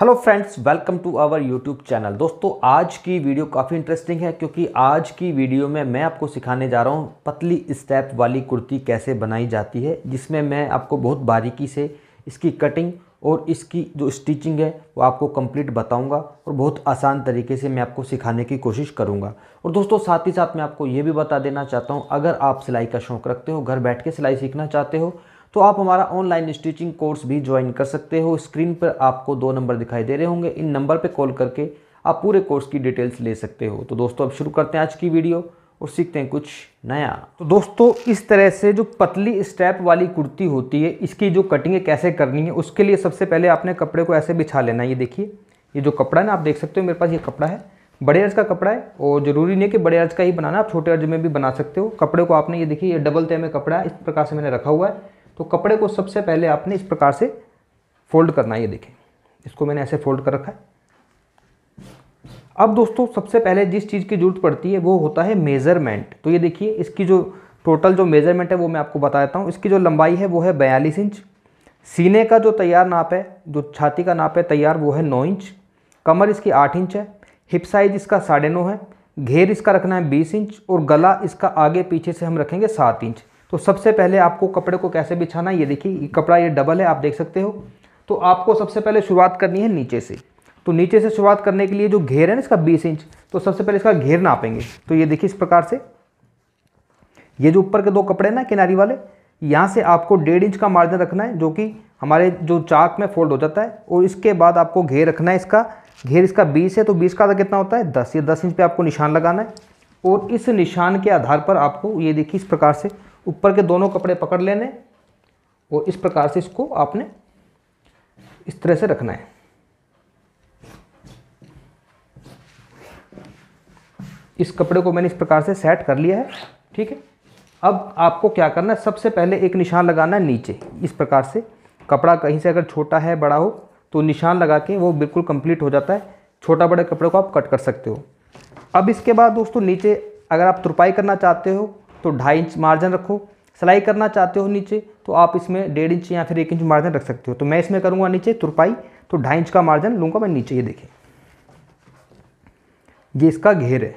hello friends welcome to our YouTube channel दोस्तों आज की वीडियो काफ़ी इंटरेस्टिंग है क्योंकि आज की वीडियो में मैं आपको सिखाने जा रहा हूँ पतली स्टेप वाली कुर्ती कैसे बनाई जाती है जिसमें मैं आपको बहुत बारीकी से इसकी कटिंग और इसकी जो स्टिचिंग है वो आपको कंप्लीट बताऊंगा और बहुत आसान तरीके से मैं आपको सिखाने की कोशिश करूंगा और दोस्तों साथ ही साथ मैं आपको ये भी बता देना चाहता हूँ अगर आप सिलाई का शौक रखते हो घर बैठ के सिलाई सीखना चाहते हो तो आप हमारा ऑनलाइन स्टिचिंग कोर्स भी ज्वाइन कर सकते हो स्क्रीन पर आपको दो नंबर दिखाई दे रहे होंगे इन नंबर पर कॉल करके आप पूरे कोर्स की डिटेल्स ले सकते हो तो दोस्तों अब शुरू करते हैं आज की वीडियो और सीखते हैं कुछ नया तो दोस्तों इस तरह से जो पतली स्टेप वाली कुर्ती होती है इसकी जो कटिंग है कैसे करनी है उसके लिए सबसे पहले आपने कपड़े को ऐसे बिछा लेना है ये देखिए ये जो कपड़ा है ना आप देख सकते हो मेरे पास ये कपड़ा है बड़े अर्ज का कपड़ा है और ज़रूरी नहीं है कि बड़े अर्ज का ही बनाना आप छोटे अर्ज में भी बना सकते हो कपड़े को आपने ये देखिए ये डबल तय में कपड़ा है इस प्रकार से मैंने रखा हुआ है तो कपड़े को सबसे पहले आपने इस प्रकार से फोल्ड करना है ये देखें इसको मैंने ऐसे फोल्ड कर रखा है अब दोस्तों सबसे पहले जिस चीज़ की ज़रूरत पड़ती है वो होता है मेज़रमेंट तो ये देखिए इसकी जो टोटल जो मेज़रमेंट है वो मैं आपको बता देता हूँ इसकी जो लंबाई है वो है बयालीस इंच सीने का जो तैयार नाप है जो छाती का नाप है तैयार वो है नौ इंच कमर इसकी आठ इंच है हिप साइज इसका साढ़े नौ है घेर इसका रखना है बीस इंच और गला इसका आगे पीछे से हम रखेंगे सात इंच तो सबसे पहले आपको कपड़े को कैसे बिछाना है ये देखिए कपड़ा ये डबल है आप देख सकते हो तो आपको सबसे पहले शुरुआत करनी है नीचे से तो नीचे से शुरुआत करने के लिए जो घेर है ना इसका बीस इंच तो सबसे पहले इसका घेर नापेंगे तो ये देखिए इस प्रकार से ये जो ऊपर के दो कपड़े ना किनारी वाले यहाँ से आपको डेढ़ इंच का मार्जिन रखना है जो कि हमारे जो चाक में फोल्ड हो जाता है और इसके बाद आपको घेर रखना है इसका घेर इसका बीस है तो बीस का कितना होता है दस या दस इंच पर आपको निशान लगाना है और इस निशान के आधार पर आपको ये देखिए इस प्रकार से ऊपर के दोनों कपड़े पकड़ लेने और इस प्रकार से इसको आपने इस तरह से रखना है इस कपड़े को मैंने इस प्रकार से सेट कर लिया है ठीक है अब आपको क्या करना है सबसे पहले एक निशान लगाना है नीचे इस प्रकार से कपड़ा कहीं से अगर छोटा है बड़ा हो तो निशान लगा के वो बिल्कुल कंप्लीट हो जाता है छोटा बड़े कपड़े को आप कट कर सकते हो अब इसके बाद दोस्तों नीचे अगर आप तुरपाई करना चाहते हो तो ढाई इंच मार्जिन रखो सिलाई करना चाहते हो नीचे तो आप इसमें डेढ़ इंच या फिर एक इंच मार्जिन रख सकते हो तो मैं इसमें करूँगा नीचे तुरपाई तो ढाई इंच का मार्जिन लूँगा मैं नीचे ये देखें ये इसका घेर है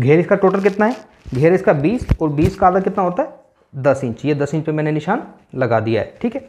घेर इसका टोटल कितना है घेर इसका 20 और 20 का आधा कितना होता है 10 इंच ये 10 इंच पे मैंने निशान लगा दिया है ठीक है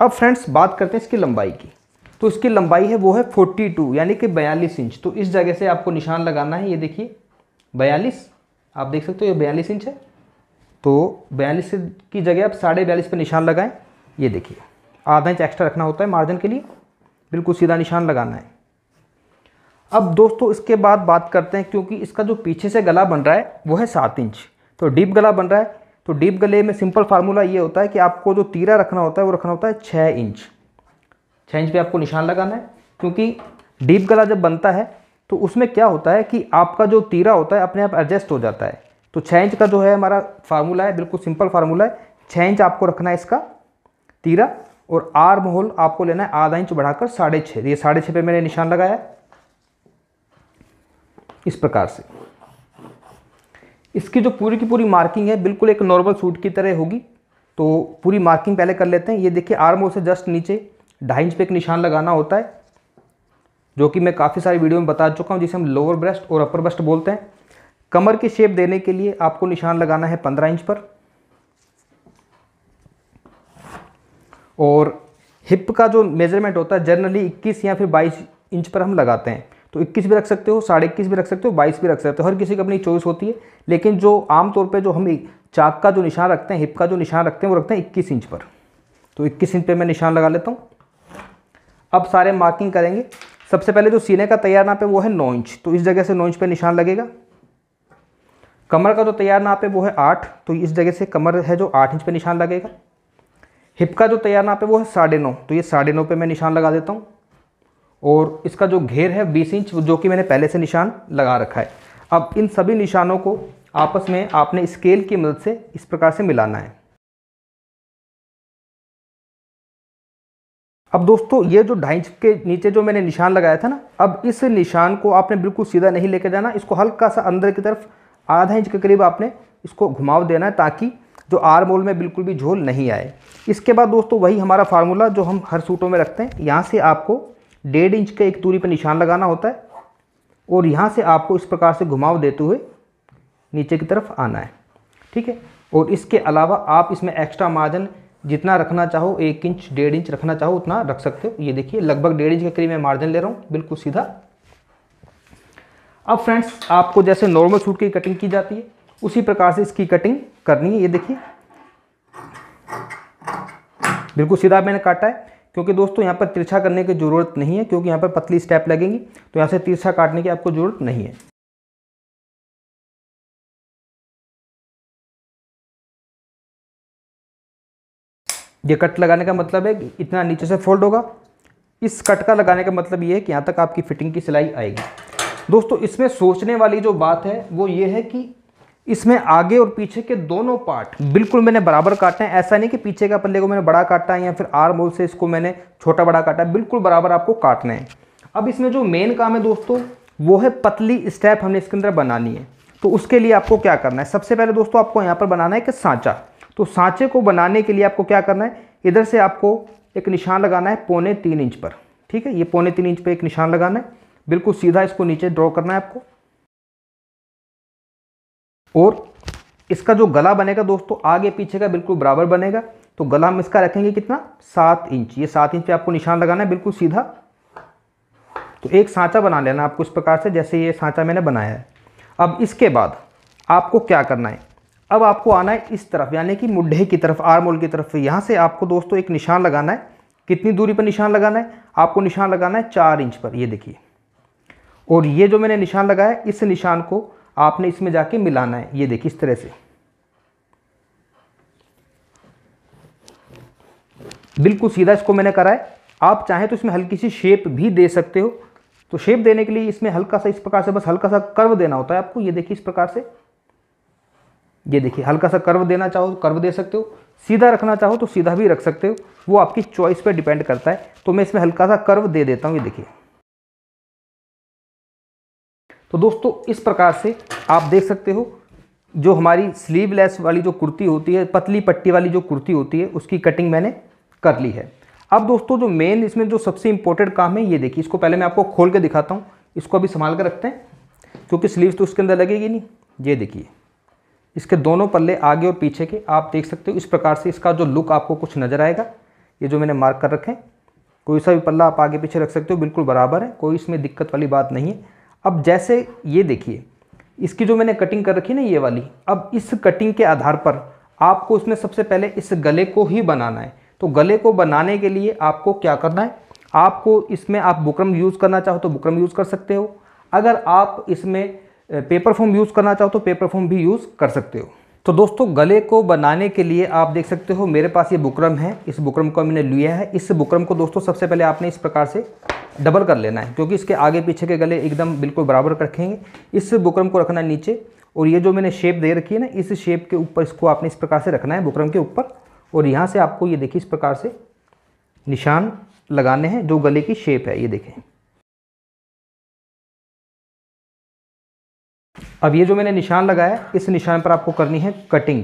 अब फ्रेंड्स बात करते हैं इसकी लंबाई की तो इसकी लंबाई है वो है 42 यानी कि 42 इंच तो इस जगह से आपको निशान लगाना है ये देखिए बयालीस आप देख सकते हो ये बयालीस इंच है तो बयालीस की जगह आप साढ़े बयालीस पर निशान लगाएं ये देखिए आधा इंच एक्स्ट्रा रखना होता है मार्जिन के लिए बिल्कुल सीधा निशान लगाना है अब दोस्तों इसके बाद बात करते हैं क्योंकि इसका जो पीछे से गला बन रहा है वो है सात इंच तो डीप गला बन रहा है तो डीप गले में सिंपल फार्मूला ये होता है कि आपको जो तीरा रखना होता है वो रखना होता है छः इंच छः इंच पर आपको निशान लगाना है क्योंकि डीप गला जब बनता है तो उसमें क्या होता है कि आपका जो तीरा होता है अपने आप एडजस्ट हो जाता है तो छः इंच का जो है हमारा फार्मूला है बिल्कुल सिंपल फार्मूला है छः इंच आपको रखना है इसका तीरा और आर माहौल आपको लेना है आधा इंच बढ़ाकर साढ़े छः तो ये साढ़े छः पर मैंने निशान लगाया इस प्रकार से इसकी जो पूरी की पूरी मार्किंग है बिल्कुल एक नॉर्मल सूट की तरह होगी तो पूरी मार्किंग पहले कर लेते हैं ये देखिए आर्म होल से जस्ट नीचे ढाई इंच पे एक निशान लगाना होता है जो कि मैं काफ़ी सारी वीडियो में बता चुका हूँ जिसे हम लोअर ब्रेस्ट और अपर ब्रेस्ट बोलते हैं कमर की शेप देने के लिए आपको निशान लगाना है पंद्रह इंच पर और हिप का जो मेजरमेंट होता है जनरली इक्कीस या फिर बाईस इंच पर हम लगाते हैं तो 21 भी रख सकते हो साढ़े इक्कीस भी रख सकते हो 22 भी रख सकते हो हर किसी की अपनी चॉइस होती है लेकिन जो आमतौर पे जो हम चाक का जो निशान रखते हैं हिप का जो निशान रखते हैं वो रखते हैं 21 इंच पर तो 21 इंच पे मैं निशान लगा लेता हूँ अब सारे मार्किंग करेंगे सबसे पहले जो तो सीने का तैयार नाप है वो है नौ इंच तो इस जगह से नौ इंच पे निशान लगेगा कमर का जो तैयार नाप है वो है आठ तो इस जगह से कमर है जो आठ इंच पे निशान लगेगा हिप का जो तैयार नाप है वो है साढ़े नौ तो ये साढ़े नौ पर मैं निशान लगा देता हूँ और इसका जो घेर है बीस इंच जो कि मैंने पहले से निशान लगा रखा है अब इन सभी निशानों को आपस में आपने स्केल की मदद से इस प्रकार से मिलाना है अब दोस्तों ये जो ढाई इंच के नीचे जो मैंने निशान लगाया था ना अब इस निशान को आपने बिल्कुल सीधा नहीं लेके जाना इसको हल्का सा अंदर की तरफ आधा इंच के करीब आपने इसको घुमाव देना है ताकि जो आर मोल में बिल्कुल भी झोल नहीं आए इसके बाद दोस्तों वही हमारा फार्मूला जो हम हर सूटों में रखते हैं यहाँ से आपको डेढ़ इंच के एक दूरी पर निशान लगाना होता है और यहाँ से आपको इस प्रकार से घुमाव देते हुए नीचे की तरफ आना है ठीक है और इसके अलावा आप इसमें एक्स्ट्रा मार्जिन जितना रखना चाहो एक इंच डेढ़ इंच रखना चाहो उतना रख सकते हो ये देखिए लगभग डेढ़ इंच के करीब मैं मार्जिन ले रहा हूँ बिल्कुल सीधा अब फ्रेंड्स आपको जैसे नॉर्मल सूट की कटिंग की जाती है उसी प्रकार से इसकी कटिंग करनी है ये देखिए बिल्कुल सीधा मैंने काटा है क्योंकि दोस्तों यहाँ पर तिरछा करने की ज़रूरत नहीं है क्योंकि यहाँ पर पतली स्टेप लगेंगी तो यहाँ से तिरछा काटने की आपको ज़रूरत नहीं है ये कट लगाने का मतलब है इतना नीचे से फोल्ड होगा इस कट का लगाने का मतलब ये है कि यहाँ तक आपकी फिटिंग की सिलाई आएगी दोस्तों इसमें सोचने वाली जो बात है वो ये है कि इसमें आगे और पीछे के दोनों पार्ट बिल्कुल मैंने बराबर काटे हैं ऐसा नहीं कि पीछे का पल्ले को मैंने बड़ा काटा है या फिर आर मोल से इसको मैंने छोटा बड़ा काटा है बिल्कुल बराबर आपको काटना है अब इसमें जो मेन काम है दोस्तों वो है पतली स्टेप हमने इसके अंदर बनानी है तो उसके लिए आपको क्या करना है सबसे पहले दोस्तों आपको यहाँ पर बनाना है कि सांचा तो सांचे को बनाने के लिए आपको क्या करना है इधर से आपको एक निशान लगाना है पौने तीन इंच पर ठीक है ये पौने तीन इंच पर एक निशान लगाना है बिल्कुल सीधा इसको नीचे ड्रॉ करना है आपको और इसका जो गला बनेगा दोस्तों आगे पीछे का बिल्कुल बराबर बनेगा तो गला हम इसका रखेंगे कितना सात इंच ये सात इंच पे आपको निशान लगाना है बिल्कुल सीधा तो एक सांचा बना लेना आपको इस प्रकार से जैसे ये सांचा मैंने बनाया है अब इसके बाद आपको क्या करना है अब आपको आना है इस तरफ यानी कि मुड्ढे की तरफ आरमोल की तरफ यहाँ से आपको दोस्तों एक निशान लगाना है कितनी दूरी पर निशान लगाना है आपको निशान लगाना है चार इंच पर ये देखिए और ये जो मैंने निशान लगाया इस निशान को आपने इसमें जाके मिलाना है ये देखिए इस तरह से बिल्कुल सीधा इसको मैंने करा है आप चाहें तो इसमें हल्की सी शेप भी दे सकते हो तो शेप देने के लिए इसमें हल्का सा इस प्रकार से बस हल्का सा कर्व देना होता है आपको ये देखिए इस प्रकार से ये देखिए हल्का सा कर्व देना चाहो तो कर्व दे सकते हो सीधा रखना चाहो तो सीधा भी रख सकते हो वो आपकी चॉइस पे डिपेंड करता है तो मैं इसमें हल्का सा कर्व दे देता हूँ ये देखिए तो दोस्तों इस प्रकार से आप देख सकते हो जो हमारी स्लीवलेस वाली जो कुर्ती होती है पतली पट्टी वाली जो कुर्ती होती है उसकी कटिंग मैंने कर ली है अब दोस्तों जो मेन इसमें जो सबसे इम्पोर्टेंट काम है ये देखिए इसको पहले मैं आपको खोल के दिखाता हूँ इसको अभी संभाल कर रखते हैं क्योंकि स्लीव तो उसके अंदर लगेगी नहीं ये देखिए इसके दोनों पल्ले आगे और पीछे के आप देख सकते हो इस प्रकार से इसका जो लुक आपको कुछ नज़र आएगा ये जो मैंने मार्क कर रखे हैं कोई सा भी पल्ला आप आगे पीछे रख सकते हो बिल्कुल बराबर है कोई इसमें दिक्कत वाली बात नहीं है अब जैसे ये देखिए इसकी जो मैंने कटिंग कर रखी ना ये वाली अब इस कटिंग के आधार पर आपको इसमें सबसे पहले इस गले को ही बनाना है तो गले को बनाने के लिए आपको क्या करना है आपको इसमें आप बुकरम यूज़ करना चाहो तो बुकरम यूज़ कर सकते हो अगर आप इसमें पेपर फॉर्म यूज़ करना चाहो तो पेपर फॉर्म भी यूज़ कर सकते हो तो दोस्तों गले को बनाने के लिए आप देख सकते हो मेरे पास ये बुकरम है इस बुकरम को मैंने लिया है इस बुकरम को दोस्तों सबसे पहले आपने इस प्रकार से डबल कर लेना है क्योंकि इसके आगे पीछे के गले एकदम बिल्कुल बराबर रखेंगे इस बुकरम को रखना है नीचे और ये जो मैंने शेप दे रखी है ना इस शेप के ऊपर इसको आपने इस प्रकार से रखना है बुकरम के ऊपर और यहाँ से आपको ये देखिए इस प्रकार से निशान लगाने हैं जो गले की शेप है ये देखें अब ये जो मैंने निशान लगाया इस निशान पर आपको करनी है कटिंग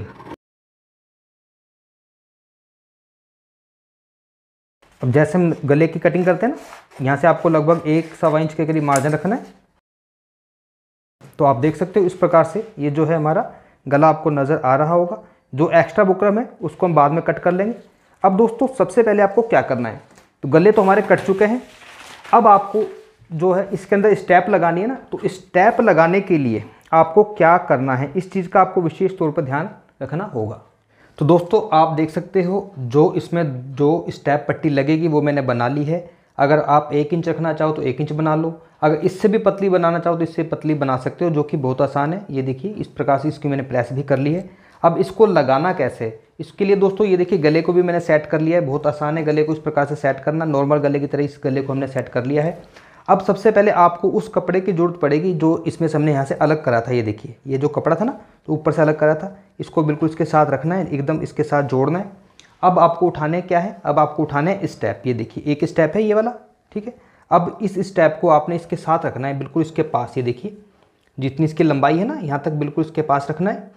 अब जैसे हम गले की कटिंग करते हैं ना यहाँ से आपको लगभग एक सवा इंच के करीब मार्जिन रखना है तो आप देख सकते हो इस प्रकार से ये जो है हमारा गला आपको नज़र आ रहा होगा जो एक्स्ट्रा बुकरम है उसको हम बाद में कट कर लेंगे अब दोस्तों सबसे पहले आपको क्या करना है तो गले तो हमारे कट चुके हैं अब आपको जो है इसके अंदर स्टेप लगानी है ना तो स्टेप लगाने के लिए आपको क्या करना है इस चीज़ का आपको विशेष तौर पर ध्यान रखना होगा तो दोस्तों आप देख सकते हो जो इसमें जो स्टैप पट्टी लगेगी वो मैंने बना ली है अगर आप एक इंच रखना चाहो तो एक इंच बना लो अगर इससे भी पतली बनाना चाहो तो इससे पतली बना सकते हो जो कि बहुत आसान है ये देखिए इस प्रकार से इसकी मैंने प्रेस भी कर ली है अब इसको लगाना कैसे इसके लिए दोस्तों ये देखिए गले को भी मैंने सेट कर लिया है बहुत आसान है गले को इस प्रकार से सेट करना नॉर्मल गले की तरह इस गले को हमने सेट कर लिया है अब सबसे पहले आपको उस कपड़े की ज़रूरत पड़ेगी जो इसमें से हमने यहाँ से अलग करा था ये देखिए ये जो कपड़ा था ना तो ऊपर से अलग करा था इसको बिल्कुल इसके साथ रखना है एकदम इसके साथ जोड़ना है अब आपको उठाने क्या है अब आपको उठाने स्टेप ये देखिए एक स्टेप है ये वाला ठीक है अब इस स्टेप को आपने इसके साथ रखना है बिल्कुल इसके पास ये देखिए जितनी इसकी लंबाई है ना यहाँ तक बिल्कुल इसके पास रखना है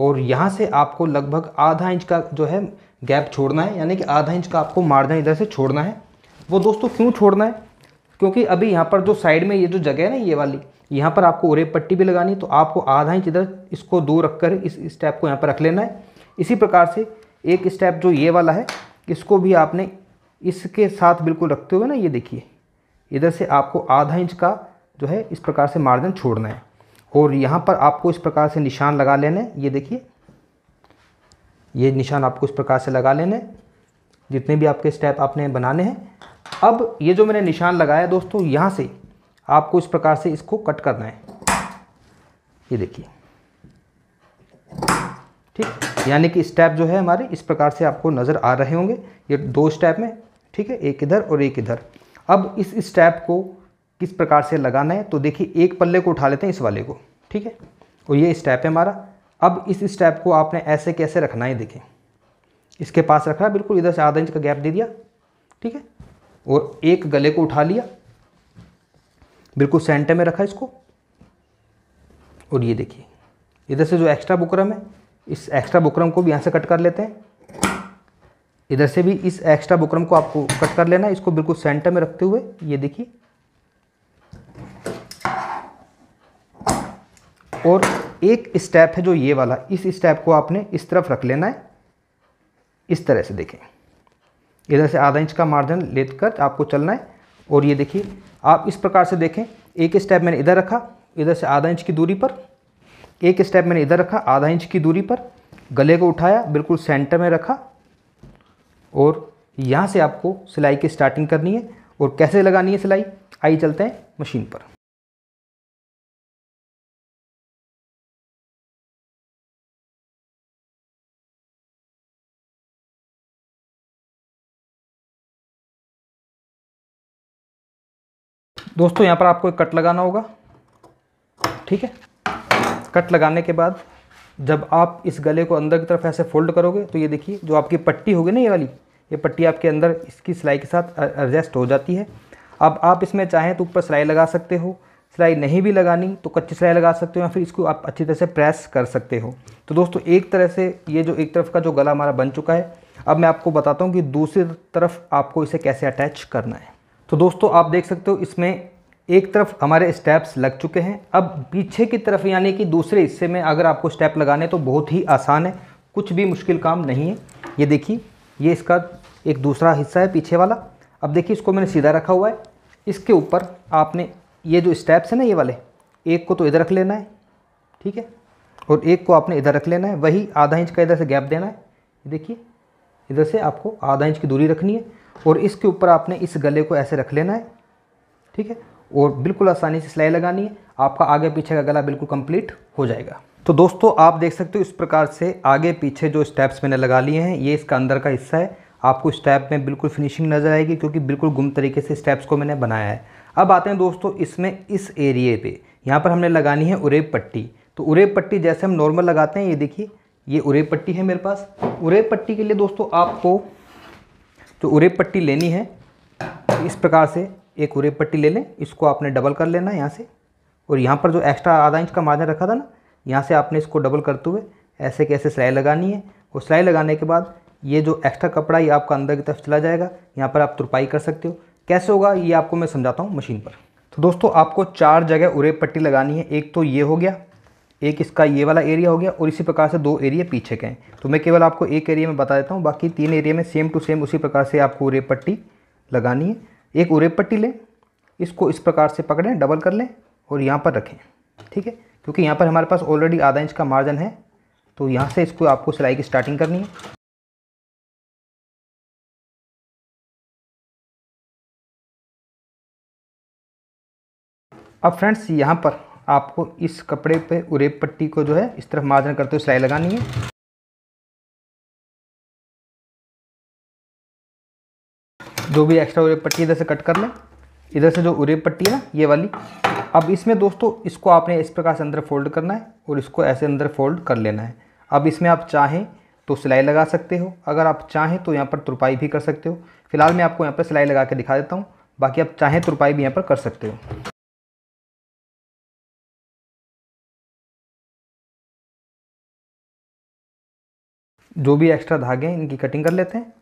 और यहाँ से आपको लगभग आधा इंच का जो है गैप छोड़ना है यानी कि आधा इंच का आपको मार्जिन इधर से छोड़ना है वो दोस्तों क्यों छोड़ना है क्योंकि अभी यहाँ पर जो साइड में ये जो जगह है ना ये वाली यहाँ पर आपको ओरेब पट्टी भी लगानी है तो आपको आधा इंच इधर इसको दो रख कर इस स्टेप को यहाँ पर रख लेना है इसी प्रकार से एक स्टेप जो ये वाला है इसको भी आपने इसके साथ बिल्कुल रखते हुए ना ये देखिए इधर से आपको आधा इंच का जो है इस प्रकार से मार्जिन छोड़ना है और यहाँ पर आपको इस प्रकार से निशान लगा लेना है ये देखिए ये निशान आपको इस प्रकार से लगा लेना है जितने भी आपके स्टेप आपने बनाने हैं अब ये जो मैंने निशान लगाया दोस्तों यहाँ से आपको इस प्रकार से इसको कट करना है ये देखिए ठीक यानी कि स्टेप जो है हमारे इस प्रकार से आपको नज़र आ रहे होंगे ये दो स्टेप में ठीक है एक इधर और एक इधर अब इस स्टेप को किस प्रकार से लगाना है तो देखिए एक पल्ले को उठा लेते हैं इस वाले को ठीक है और ये स्टेप है हमारा अब इस स्टेप को आपने ऐसे कैसे रखना है देखें इसके पास रखा बिल्कुल इधर से आधा इंच का गैप दे दिया ठीक है और एक गले को उठा लिया बिल्कुल सेंटर में रखा इसको और ये देखिए इधर से जो एक्स्ट्रा बुकरम है इस एक्स्ट्रा बुकरम को भी यहाँ से कट कर लेते हैं इधर से भी इस एक्स्ट्रा बुकरम को आपको कट कर लेना है इसको बिल्कुल सेंटर में रखते हुए ये देखिए और एक स्टेप है जो ये वाला इस स्टेप को आपने इस तरफ रख लेना है इस तरह से देखें इधर से आधा इंच का मार्जिन लेकर आपको चलना है और ये देखिए आप इस प्रकार से देखें एक स्टेप मैंने इधर रखा इधर से आधा इंच की दूरी पर एक स्टेप मैंने इधर रखा आधा इंच की दूरी पर गले को उठाया बिल्कुल सेंटर में रखा और यहाँ से आपको सिलाई की स्टार्टिंग करनी है और कैसे लगानी है सिलाई आइए चलते हैं मशीन पर दोस्तों यहाँ पर आपको एक कट लगाना होगा ठीक है कट लगाने के बाद जब आप इस गले को अंदर की तरफ ऐसे फोल्ड करोगे तो ये देखिए जो आपकी पट्टी होगी ना ये वाली ये पट्टी आपके अंदर इसकी सिलाई के साथ एडजस्ट हो जाती है अब आप इसमें चाहें तो ऊपर सिलाई लगा सकते हो सिलाई नहीं भी लगानी तो कच्ची सिलाई लगा सकते हो या फिर इसको आप अच्छी तरह से प्रेस कर सकते हो तो दोस्तों एक तरह से ये जो एक तरफ का जो गला हमारा बन चुका है अब मैं आपको बताता हूँ कि दूसरी तरफ आपको इसे कैसे अटैच करना है तो दोस्तों आप देख सकते हो इसमें एक तरफ हमारे स्टेप्स लग चुके हैं अब पीछे की तरफ यानी कि दूसरे हिस्से में अगर आपको स्टेप लगाने तो बहुत ही आसान है कुछ भी मुश्किल काम नहीं है ये देखिए ये इसका एक दूसरा हिस्सा है पीछे वाला अब देखिए इसको मैंने सीधा रखा हुआ है इसके ऊपर आपने ये जो स्टेप्स हैं ना ये वाले एक को तो इधर रख लेना है ठीक है और एक को आपने इधर रख लेना है वही आधा इंच का इधर से गैप देना है देखिए इधर से आपको आधा इंच की दूरी रखनी है और इसके ऊपर आपने इस गले को ऐसे रख लेना है ठीक है और बिल्कुल आसानी से सिलाई लगानी है आपका आगे पीछे का गला बिल्कुल कंप्लीट हो जाएगा तो दोस्तों आप देख सकते हो इस प्रकार से आगे पीछे जो स्टेप्स मैंने लगा लिए हैं ये इसका अंदर का हिस्सा है आपको स्टेप में बिल्कुल फिनिशिंग नज़र आएगी क्योंकि बिल्कुल गुम तरीके से स्टेप्स को मैंने बनाया है अब आते हैं दोस्तों इसमें इस एरिए पे यहाँ पर हमने लगानी है उरेब पट्टी तो उरेब पट्टी जैसे हम नॉर्मल लगाते हैं ये देखिए ये उरेब पट्टी है मेरे पास उरेब पट्टी के लिए दोस्तों आपको तो उरेब पट्टी लेनी है तो इस प्रकार से एक उरेब पट्टी ले लें इसको आपने डबल कर लेना यहाँ से और यहाँ पर जो एक्स्ट्रा आधा इंच का मार्जिन रखा था ना यहाँ से आपने इसको डबल करते हुए ऐसे कैसे सिलाई लगानी है और सिलाई लगाने के बाद ये जो एक्स्ट्रा कपड़ा ये आपका अंदर की तरफ चला जाएगा यहाँ पर आप तुरपाई कर सकते हो कैसे होगा ये आपको मैं समझाता हूँ मशीन पर तो दोस्तों आपको चार जगह उरेब पट्टी लगानी है एक तो ये हो गया एक इसका ये वाला एरिया हो गया और इसी प्रकार से दो एरिया पीछे के हैं तो मैं केवल आपको एक एरिया में बता देता हूँ बाकी तीन एरिया में सेम टू सेम उसी प्रकार से आपको उरेप पट्टी लगानी है एक उरेप पट्टी लें इसको इस प्रकार से पकड़ें डबल कर लें और यहाँ पर रखें ठीक है क्योंकि यहाँ पर हमारे पास ऑलरेडी आधा इंच का मार्जिन है तो यहाँ से इसको आपको सिलाई की स्टार्टिंग करनी है अब फ्रेंड्स यहाँ पर आपको इस कपड़े पे उरेब पट्टी को जो है इस तरफ मार्जन करते हुए सिलाई लगानी है जो भी एक्स्ट्रा उरेप पट्टी इधर से कट कर लें इधर से जो उरेब पट्टी है ना ये वाली अब इसमें दोस्तों इसको आपने इस प्रकार से अंदर फोल्ड करना है और इसको ऐसे अंदर फोल्ड कर लेना है अब इसमें आप चाहें तो सिलाई लगा सकते हो अगर आप चाहें तो यहाँ पर तुरपाई भी कर सकते हो फिलहाल मैं आपको यहाँ पर सिलाई लगा के दिखा देता हूँ बाकी आप चाहें तुरपाई भी यहाँ पर कर सकते हो जो भी एक्स्ट्रा धागे हैं इनकी कटिंग कर लेते हैं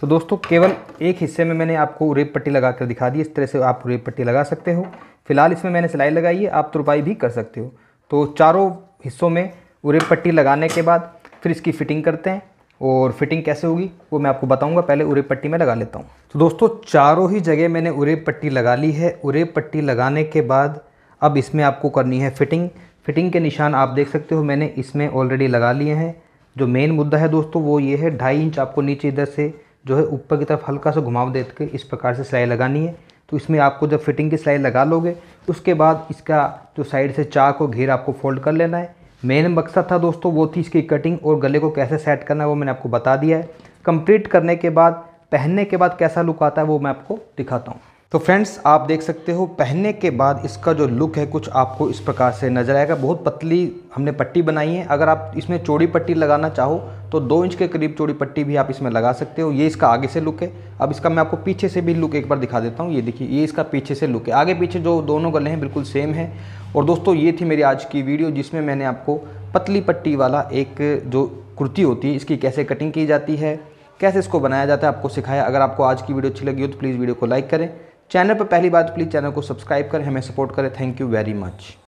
तो दोस्तों केवल एक हिस्से में मैंने आपको रेप पट्टी लगा कर दिखा दी इस तरह से आप रेप पट्टी लगा सकते हो फिलहाल इसमें मैंने सिलाई लगाई है आप तुरपाई भी कर सकते हो तो चारों हिस्सों में उरेप पट्टी लगाने के बाद फिर इसकी फिटिंग करते हैं और फिटिंग कैसे होगी वो मैं आपको बताऊंगा पहले उरेब पट्टी में लगा लेता हूँ तो दोस्तों चारों ही जगह मैंने उरेप पट्टी लगा ली है उरेब पट्टी लगाने के बाद अब इसमें आपको करनी है फिटिंग फिटिंग के निशान आप देख सकते हो मैंने इसमें ऑलरेडी लगा लिए हैं जो मेन मुद्दा है दोस्तों वो ये है ढाई इंच आपको नीचे इधर से जो है ऊपर की तरफ हल्का सा घुमाव दे के इस प्रकार से सिलाई लगानी है तो इसमें आपको जब फिटिंग की सिलाई लगा लोगे उसके बाद इसका जो साइड से चाक और घेर आपको फोल्ड कर लेना है मेन मकसद था दोस्तों वो थी इसकी कटिंग और गले को कैसे सेट करना है वो मैंने आपको बता दिया है कंप्लीट करने के बाद पहनने के बाद कैसा लुक आता है वो मैं आपको दिखाता हूँ तो फ्रेंड्स आप देख सकते हो पहनने के बाद इसका जो लुक है कुछ आपको इस प्रकार से नज़र आएगा बहुत पतली हमने पट्टी बनाई है अगर आप इसमें चौड़ी पट्टी लगाना चाहो तो दो इंच के करीब चौड़ी पट्टी भी आप इसमें लगा सकते हो ये इसका आगे से लुक है अब इसका मैं आपको पीछे से भी लुक एक बार दिखा देता हूँ ये देखिए ये इसका पीछे से लुक है आगे पीछे जो दोनों गले हैं बिल्कुल सेम है और दोस्तों ये थी मेरी आज की वीडियो जिसमें मैंने आपको पतली पट्टी वाला एक जो कुर्ती होती है इसकी कैसे कटिंग की जाती है कैसे इसको बनाया जाता है आपको सिखाया अगर आपको आज की वीडियो अच्छी लगी हो तो प्लीज़ वीडियो को लाइक करें चैनल पर पहली बार प्लीज़ चैनल को सब्सक्राइब करें हमें सपोर्ट करें थैंक यू वेरी मच